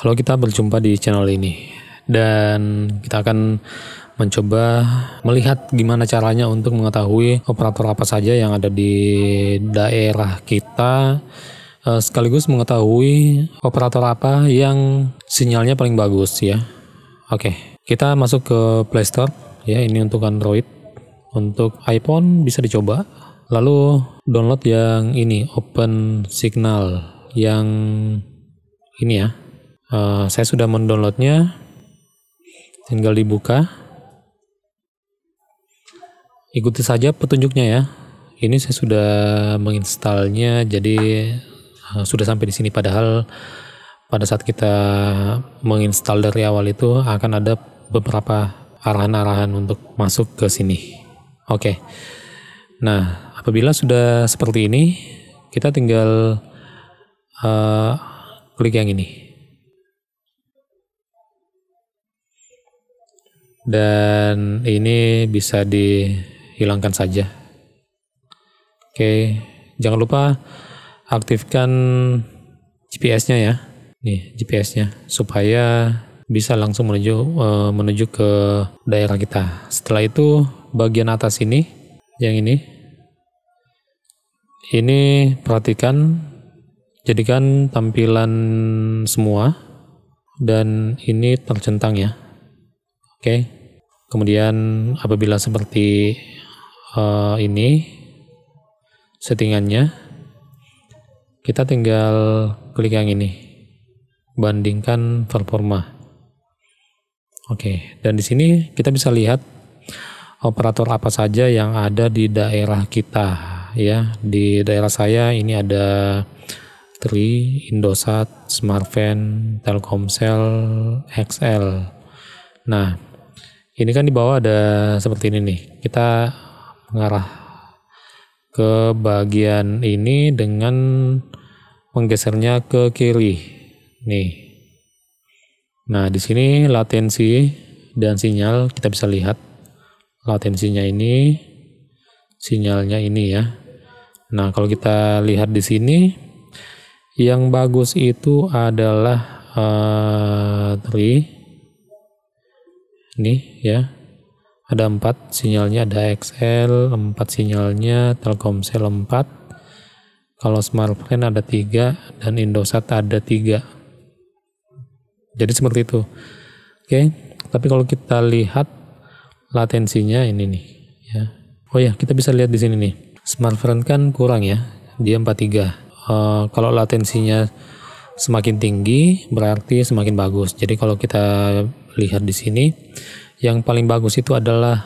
Halo, kita berjumpa di channel ini dan kita akan mencoba melihat gimana caranya untuk mengetahui operator apa saja yang ada di daerah kita eh, sekaligus mengetahui operator apa yang sinyalnya paling bagus ya. Oke, kita masuk ke Play Store ya ini untuk Android. Untuk iPhone bisa dicoba. Lalu download yang ini Open Signal yang ini ya Uh, saya sudah mendownloadnya. Tinggal dibuka. Ikuti saja petunjuknya ya. Ini saya sudah menginstalnya, jadi uh, sudah sampai di sini. Padahal pada saat kita menginstal dari awal itu akan ada beberapa arahan-arahan untuk masuk ke sini. Oke. Okay. Nah, apabila sudah seperti ini, kita tinggal uh, klik yang ini. dan ini bisa dihilangkan saja. Oke, jangan lupa aktifkan GPS-nya ya. Nih, GPS-nya supaya bisa langsung menuju eh, menuju ke daerah kita. Setelah itu bagian atas ini yang ini ini perhatikan jadikan tampilan semua dan ini tercentang ya. Oke. Okay. Kemudian apabila seperti uh, ini settingannya kita tinggal klik yang ini. Bandingkan performa. Oke, okay. dan di sini kita bisa lihat operator apa saja yang ada di daerah kita ya. Di daerah saya ini ada Tri, Indosat, Smartfren, Telkomsel, XL. Nah, ini kan di bawah ada seperti ini nih. Kita mengarah ke bagian ini dengan menggesernya ke kiri. Nih. Nah, di sini latensi dan sinyal kita bisa lihat latensinya ini, sinyalnya ini ya. Nah, kalau kita lihat di sini yang bagus itu adalah uh, eh, 3 ini ya ada empat sinyalnya ada XL empat sinyalnya Telkomsel empat kalau smartphone ada tiga dan Indosat ada tiga jadi seperti itu oke tapi kalau kita lihat latensinya ini nih ya oh ya kita bisa lihat di sini nih smartphone kan kurang ya dia empat uh, kalau latensinya semakin tinggi berarti semakin bagus jadi kalau kita lihat di sini yang paling bagus itu adalah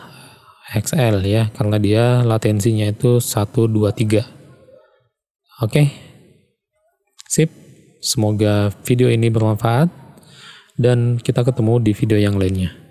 XL ya karena dia latensinya itu 123 oke sip semoga video ini bermanfaat dan kita ketemu di video yang lainnya